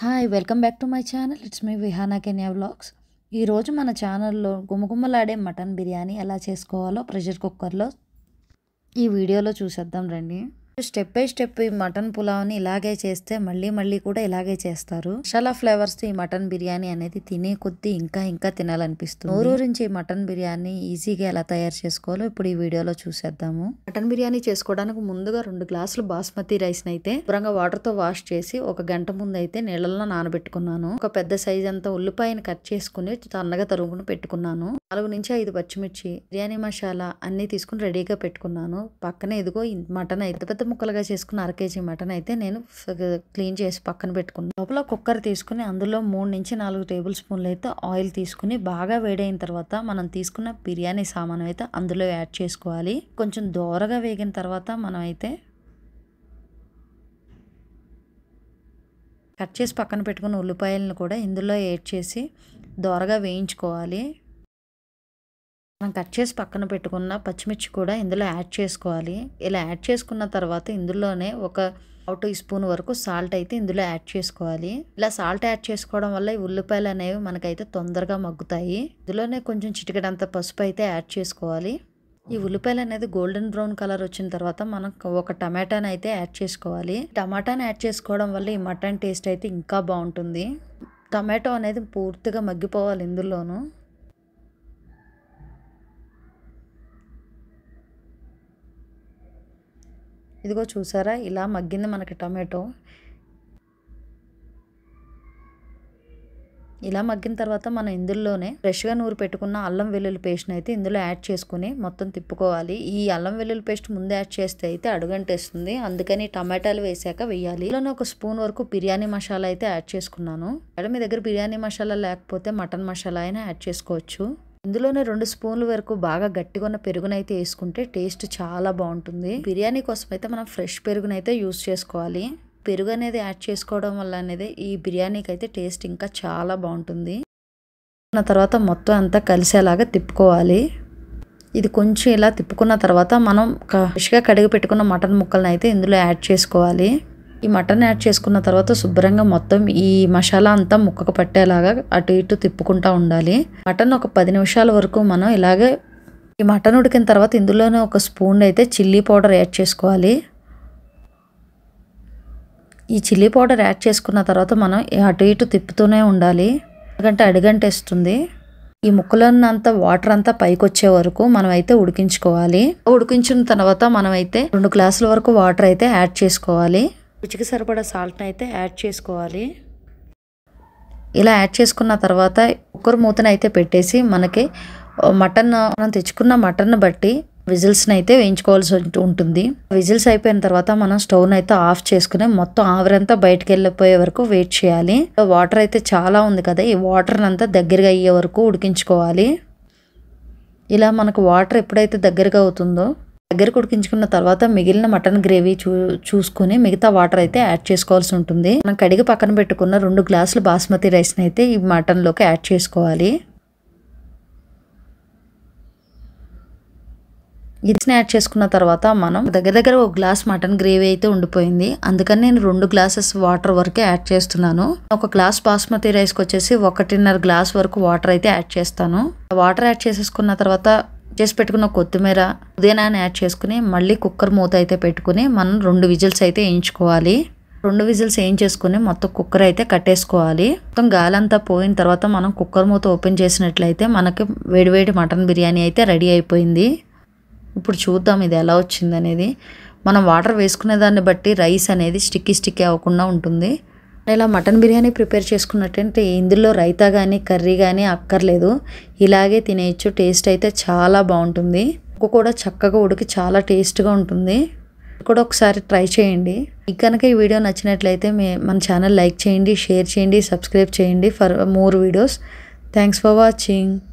hi welcome back to my channel it's me Vihana కెన్యా vlogs ఈరోజు మన ఛానల్లో గుమగుమలాడే మటన్ బిర్యానీ ఎలా చేసుకోవాలో ప్రెషర్ కుక్కర్లో ఈ వీడియోలో చూసేద్దాం రండి స్టెప్ బై స్టెప్ ఈ మటన్ పులావ్ని ఇలాగే చేస్తే మళ్ళీ మళ్ళీ కూడా ఇలాగే చేస్తారు మసాలా ఫ్లేవర్స్ ఈ మటన్ బిర్యానీ అనేది తినే కొద్దీ ఇంకా ఇంకా తినాలనిపిస్తుంది నోరూరించి ఈ మటన్ బిర్యానీ ఈజీగా ఎలా తయారు చేసుకోవాలో ఇప్పుడు ఈ వీడియోలో చూసేద్దాము మటన్ బిర్యానీ చేసుకోవడానికి ముందుగా రెండు గ్లాసులు బాస్మతి రైస్ అయితే దూరంగా వాటర్ తో వాష్ చేసి ఒక గంట ముందు అయితే నీళ్ళలో నానబెట్టుకున్నాను ఒక పెద్ద సైజ్ అంత ఉల్లిపాయని కట్ చేసుకుని తన్నగా తరుగును పెట్టుకున్నాను నాలుగు నుంచి ఐదు పచ్చిమిర్చి బిర్యానీ మసాలా అన్ని తీసుకుని రెడీగా పెట్టుకున్నాను పక్కన ఎదుగు మటన్ అయితే పెద్ద ముక్కలుగా చేసుకున్న అర కేజీ మటన్ అయితే నేను క్లీన్ చేసి పక్కన పెట్టుకున్నాను లోపల కుక్కర్ తీసుకుని అందులో మూడు నుంచి నాలుగు టేబుల్ స్పూన్లు అయితే ఆయిల్ తీసుకుని బాగా వేడైన తర్వాత మనం తీసుకున్న బిర్యానీ సామాను అయితే అందులో యాడ్ చేసుకోవాలి కొంచెం దోరగా వేగిన తర్వాత మనం అయితే కట్ చేసి పక్కన పెట్టుకున్న ఉల్లిపాయలను కూడా ఇందులో యాడ్ చేసి దోరగా వేయించుకోవాలి మనం కట్ చేసి పక్కన పెట్టుకున్న పచ్చిమిర్చి కూడా ఇందులో యాడ్ చేసుకోవాలి ఇలా యాడ్ చేసుకున్న తర్వాత ఇందులోనే ఒక ఒక టీ స్పూన్ వరకు సాల్ట్ అయితే ఇందులో యాడ్ చేసుకోవాలి ఇలా సాల్ట్ యాడ్ చేసుకోవడం వల్ల ఈ ఉల్లిపాయలు అనేవి మనకైతే తొందరగా మగ్గుతాయి ఇందులోనే కొంచెం చిటికడంత పసుపు అయితే యాడ్ చేసుకోవాలి ఈ ఉల్లిపాయలు అనేది గోల్డెన్ బ్రౌన్ కలర్ వచ్చిన తర్వాత మనం ఒక టమాటాని అయితే యాడ్ చేసుకోవాలి టమాటాని యాడ్ చేసుకోవడం వల్ల ఈ మటన్ టేస్ట్ అయితే ఇంకా బాగుంటుంది టమాటో అనేది పూర్తిగా మగ్గిపోవాలి ఇందులోనూ ఇదిగో చూసారా ఇలా మగ్గింది మనకి టమాటో ఇలా మగ్గిన తర్వాత మనం ఇందులోనే ఫ్రెష్గా నూరు పెట్టుకున్న అల్లం వెల్లుల్లి పేస్ట్ని అయితే ఇందులో యాడ్ చేసుకుని మొత్తం తిప్పుకోవాలి ఈ అల్లం వెల్లుల్లి పేస్ట్ ముందు యాడ్ చేస్తే అయితే అడుగంటేస్తుంది అందుకని టమాటాలు వేసాక వేయాలి ఇందులోనే ఒక స్పూన్ వరకు బిర్యానీ మసాలా అయితే యాడ్ చేసుకున్నాను మేడం మీ దగ్గర బిర్యానీ మసాలా లేకపోతే మటన్ మసాలా అయినా యాడ్ చేసుకోవచ్చు ఇందులోనే రెండు స్పూన్ల వరకు బాగా గట్టిగా ఉన్న పెరుగునైతే వేసుకుంటే టేస్ట్ చాలా బాగుంటుంది బిర్యానీ కోసం అయితే మనం ఫ్రెష్ పెరుగునైతే యూస్ చేసుకోవాలి పెరుగు అనేది యాడ్ చేసుకోవడం వల్ల అనేది ఈ బిర్యానీకి అయితే టేస్ట్ ఇంకా చాలా బాగుంటుంది తర్వాత మొత్తం అంతా కలిసేలాగా తిప్పుకోవాలి ఇది కొంచెం ఇలా తిప్పుకున్న తర్వాత మనం ఫ్రెష్గా కడిగి పెట్టుకున్న మటన్ ముక్కలను అయితే ఇందులో యాడ్ చేసుకోవాలి ఈ మటన్ యాడ్ చేసుకున్న తర్వాత శుభ్రంగా మొత్తం ఈ మసాలా అంతా ముక్కకు పట్టేలాగా అటు ఇటు తిప్పుకుంటూ ఉండాలి మటన్ ఒక పది నిమిషాల వరకు మనం ఇలాగే ఈ మటన్ ఉడికిన తర్వాత ఇందులోనే ఒక స్పూన్ అయితే చిల్లీ పౌడర్ యాడ్ చేసుకోవాలి ఈ చిల్లీ పౌడర్ యాడ్ చేసుకున్న తర్వాత మనం అటు ఇటు తిప్పుతూనే ఉండాలి ఎందుకంటే అడిగంటేస్తుంది ఈ ముక్కలన్నంత వాటర్ అంతా పైకి వచ్చే వరకు మనం అయితే ఉడికించుకోవాలి ఉడికించిన తర్వాత మనం అయితే రెండు గ్లాసుల వరకు వాటర్ అయితే యాడ్ చేసుకోవాలి రుచికి సరిపడా సాల్ట్ని అయితే యాడ్ చేసుకోవాలి ఇలా యాడ్ చేసుకున్న తర్వాత కుక్కర్ మూతను అయితే పెట్టేసి మనకి మటన్ మనం తెచ్చుకున్న మటన్ బట్టి విజిల్స్ని అయితే వేయించుకోవాల్సి ఉంటుంది విజిల్స్ అయిపోయిన తర్వాత మనం స్టవ్ని అయితే ఆఫ్ చేసుకుని మొత్తం ఆవిరంతా బయటకు వెళ్ళిపోయే వరకు వెయిట్ చేయాలి వాటర్ అయితే చాలా ఉంది కదా ఈ వాటర్ని అంతా దగ్గరగా అయ్యే వరకు ఉడికించుకోవాలి ఇలా మనకు వాటర్ ఎప్పుడైతే దగ్గరగా అవుతుందో దగ్గర ఉడికించుకున్న తర్వాత మిగిలిన మటన్ గ్రేవీ చూ చూసుకుని మిగతా వాటర్ అయితే యాడ్ చేసుకోవాల్సి ఉంటుంది మనం కడిగి పక్కన పెట్టుకున్న రెండు గ్లాసులు బాస్మతి రైస్ని అయితే ఈ మటన్లోకి యాడ్ చేసుకోవాలి గిరిస్ని యాడ్ చేసుకున్న తర్వాత మనం దగ్గర దగ్గర ఒక గ్లాస్ మటన్ గ్రేవీ అయితే ఉండిపోయింది అందుకని నేను రెండు గ్లాసెస్ వాటర్ వరకు యాడ్ చేస్తున్నాను ఒక గ్లాస్ బాస్మతి రైస్కి వచ్చేసి ఒకటిన్నర గ్లాస్ వరకు వాటర్ అయితే యాడ్ చేస్తాను వాటర్ యాడ్ చేసేసుకున్న తర్వాత చేసి పెట్టుకున్న కొత్తిమీర ఉదయనాన్ని యాడ్ చేసుకుని మళ్ళీ కుక్కర్ మూత అయితే పెట్టుకుని మనం రెండు విజిల్స్ అయితే వేయించుకోవాలి రెండు విజిల్స్ ఏం చేసుకుని మొత్తం కుక్కర్ అయితే కట్టేసుకోవాలి మొత్తం గాలంతా పోయిన తర్వాత మనం కుక్కర్ మూత ఓపెన్ చేసినట్లయితే మనకి వేడివేడి మటన్ బిర్యానీ అయితే రెడీ అయిపోయింది ఇప్పుడు చూద్దాం ఇది ఎలా వచ్చింది అనేది మనం వాటర్ వేసుకునే దాన్ని బట్టి రైస్ అనేది స్టిక్కీ స్టిక్కీ అవ్వకుండా ఉంటుంది ఇలా మటన్ బిర్యానీ ప్రిపేర్ చేసుకున్నట్టంటే ఇందులో రైతా కానీ కర్రీ కానీ అక్కర్లేదు ఇలాగే తినేయచ్చు టేస్ట్ అయితే చాలా బాగుంటుంది ఉక్కు కూడా చక్కగా ఉడికి చాలా టేస్ట్గా ఉంటుంది కూడా ఒకసారి ట్రై చేయండి ఇక కనుక ఈ వీడియో నచ్చినట్లయితే మీ మన ఛానల్ లైక్ చేయండి షేర్ చేయండి సబ్స్క్రైబ్ చేయండి for more videos thanks for watching